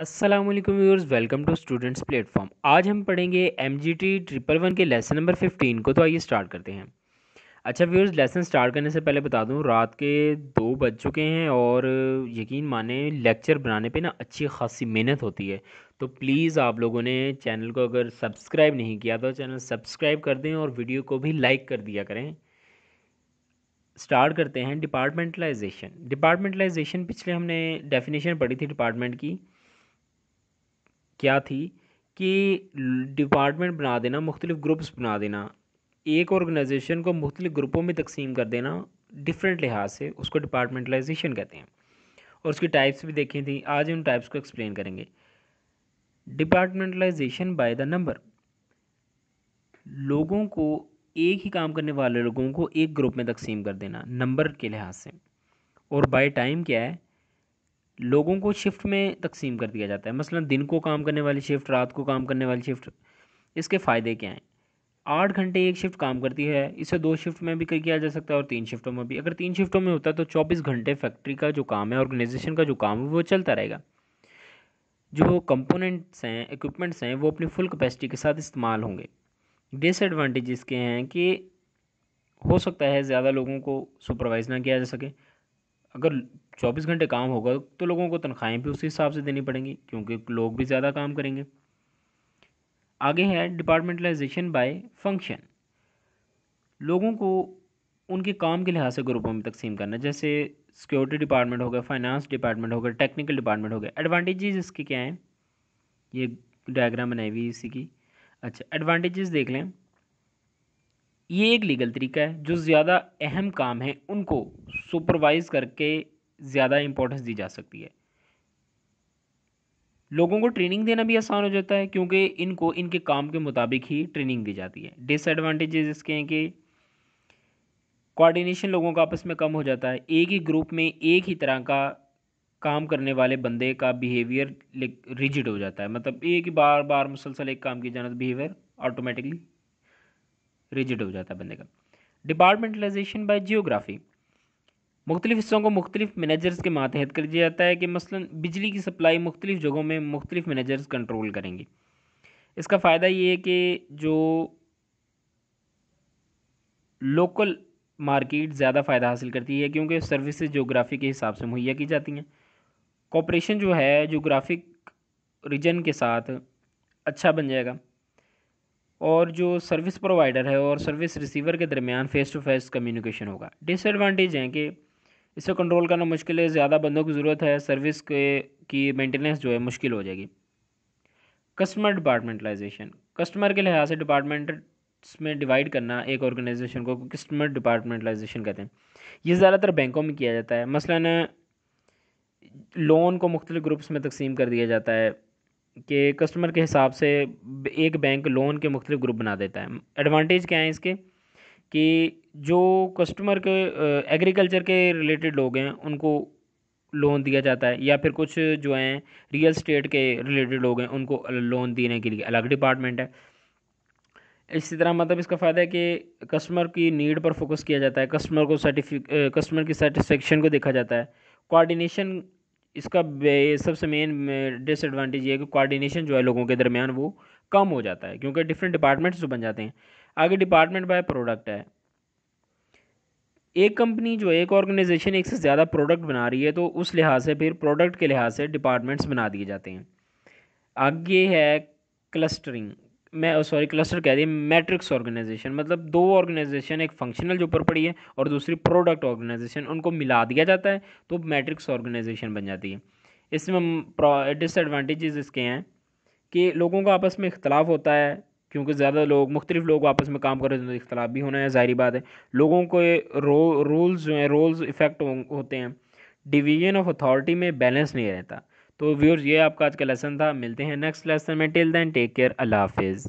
Aslam viewers welcome to students platform आज हम पढ़ेंगे M G T triple one के लेसन नंबर फिफ्टीन को तो आइए स्टार्ट करते हैं अच्छा व्यवर्स लेसन स्टार्ट करने से पहले बता दूँ रात के दो बज चुके हैं और यकीन माने लेक्चर बनाने पे ना अच्छी खासी मेहनत होती है तो प्लीज़ आप लोगों ने चैनल को अगर सब्सक्राइब नहीं किया तो चैनल सब्सक्राइब कर दें और वीडियो को भी लाइक कर दिया करें स्टार्ट करते हैं डिपार्टमेंटलाइजेशन डिपार्टमेंटलाइजेशन पिछले हमने डेफिनेशन पढ़ी थी डिपार्टमेंट की क्या थी कि डिपार्टमेंट बना देना मुख्तलिफ़ ग्रुप्स बना देना एक ऑर्गेनाइजेशन को मुख्तलिफ़ ग्रुपों में तकसीम कर देना डिफरेंट लिहाज से उसको डिपार्टमेंटलाइजेशन कहते हैं और उसकी टाइप्स भी देखी थी आज उन टाइप्स को एक्सप्लेन करेंगे डिपार्टमेंटलाइजेशन बाय द नंबर लोगों को एक ही काम करने वाले लोगों को एक ग्रुप में तकसीम कर देना नंबर के लिहाज से और बाय टाइम क्या है लोगों को शिफ्ट में तकसीम कर दिया जाता है मसलन दिन को काम करने वाली शिफ्ट रात को काम करने वाली शिफ्ट इसके फ़ायदे क्या हैं आठ घंटे एक शिफ्ट काम करती है इसे दो शिफ्ट में भी किया जा सकता है और तीन शिफ्टों में भी अगर तीन शिफ्टों में होता है तो चौबीस घंटे फैक्ट्री का जो काम है ऑर्गेनाइजेशन का जो काम है वो चलता रहेगा जो कंपोनेंट्स हैं इक्विपमेंट्स हैं वो अपनी फुल कैपेसिटी के साथ इस्तेमाल होंगे डिसएडवांटेज इसके हैं कि हो सकता है ज़्यादा लोगों को सुपरवाइज़ ना किया जा सके अगर चौबीस घंटे काम होगा तो लोगों को तनख्वाहें भी उसी हिसाब से देनी पड़ेंगी क्योंकि लोग भी ज़्यादा काम करेंगे आगे है डिपार्टमेंटलाइजेशन बाय फंक्शन लोगों को उनके काम के लिहाज से ग्रुपों में तकसीम करना जैसे सिक्योरिटी डिपार्टमेंट हो गया फाइनेंस डिपार्टमेंट हो गया टेक्निकल डिपार्टमेंट हो गया एडवांटेजेस इसके क्या हैं ये डायग्राम बनाई हुई इसी की अच्छा एडवांटेजेस देख लें ये एक लीगल तरीका है जो ज़्यादा अहम काम है उनको सुपरवाइज़ करके ज़्यादा इम्पोर्टेंस दी जा सकती है लोगों को ट्रेनिंग देना भी आसान हो जाता है क्योंकि इनको इनके काम के मुताबिक ही ट्रेनिंग दी जाती है डिसएडवांटेजेस इसके हैं कि कोऑर्डिनेशन लोगों का आपस में कम हो जाता है एक ही ग्रुप में एक ही तरह का काम करने वाले बंदे का बिहेवियर रिजिड हो जाता है मतलब एक ही बार बार मुसलसल एक काम की जाना तो बिहेवियर ऑटोमेटिकली रिजिड हो जाता है बंदे का डिपार्टमेंटलाइजेशन बाय जियोग्राफी मुख्तलिफ हिस्सों को मुख्तलिफ मैनेजर्स के मातहत कर दिया जाता है कि मसलन बिजली की सप्लाई मुख्तलिफ जगहों में मुख्तलिफ मैनेजर्स कंट्रोल करेंगे इसका फ़ायदा ये है कि जो लोकल मार्केट ज़्यादा फ़ायदा हासिल करती है क्योंकि सर्विस जोग्राफी के हिसाब से मुहैया की जाती हैं कॉपरेशन जो है जोग्राफिक रीजन के साथ अच्छा बन जाएगा और जो सर्विस प्रोवाइडर है और सर्विस रिसीवर के दरमियान फ़ेस टू फेस कम्युनिकेशन होगा डिसएडवांटेज हैं कि इसे कंट्रोल करना मुश्किल है ज़्यादा बंदों की ज़रूरत है सर्विस के की मेंटेनेंस जो है मुश्किल हो जाएगी कस्टमर डिपार्टमेंटलाइजेशन कस्टमर के लिहाज से डिपार्टमेंट्स में डिवाइड करना एक ऑर्गेनाइजेशन को कस्टमर डिपार्टमेंटलाइजेशन कहते हैं ये ज़्यादातर बैंकों में किया जाता है मसला लोन को मुख्तलिफ ग्रुप्स में तकसीम कर दिया जाता है कि कस्टमर के हिसाब से एक बैंक लोन के मुख्तलिफ ग्रुप बना देता है एडवांटेज क्या है इसके कि जो कस्टमर के एग्रीकल्चर के रिलेटेड लोग हैं उनको लोन दिया जाता है या फिर कुछ जो हैं रियल स्टेट के रिलेटेड लोग हैं उनको लोन देने के लिए अलग डिपार्टमेंट है इसी तरह मतलब इसका फ़ायदा है कि कस्टमर की नीड पर फोकस किया जाता है कस्टमर को सर्टिफिक कस्टमर की सेटिस्फेक्शन को देखा जाता है कोऑर्डिनेशन इसका सबसे मेन डिसएडवांटेज ये है कि कोऑर्डिनेशन जो है लोगों के दरमियान वो कम हो जाता है क्योंकि डिफरेंट डिपार्टमेंट्स जो बन जाते हैं आगे डिपार्टमेंट बाय प्रोडक्ट है एक कंपनी जो एक ऑर्गेनाइजेशन एक से ज़्यादा प्रोडक्ट बना रही है तो उस लिहाज से फिर प्रोडक्ट के लिहाज से डिपार्टमेंट्स बना दिए जाते हैं आगे है क्लस्टरिंग मैं सॉरी क्लस्टर कह दिए मैट्रिक्स ऑर्गेनाइजेशन मतलब दो ऑर्गेनाइजेशन एक फंक्शनल जो ऊपर पड़ी है और दूसरी प्रोडक्ट ऑर्गेनाइजेशन उनको मिला दिया जाता है तो मैट्रिक्स ऑर्गेनाइजेशन बन जाती है इसमें डिसएडवांटेजेस इसके हैं कि लोगों का आपस में इख्तलाफ होता है क्योंकि ज़्यादा लोग मुख्तलिफ लोग आपस में काम कर रहे हैं तो इख्तलाफ भी होना है ज़ाहरी बात है लोगों को रो, रूल्स जो हैं रोल्स इफ़ेक्ट होते हैं डिवीजन ऑफ अथॉरिटी में बैलेंस नहीं रहता तो व्यूअर्स ये आपका आज का लेसन था मिलते हैं नेक्स्ट लेसन में टिल देन टेक केयर अल्लाह हाफिज़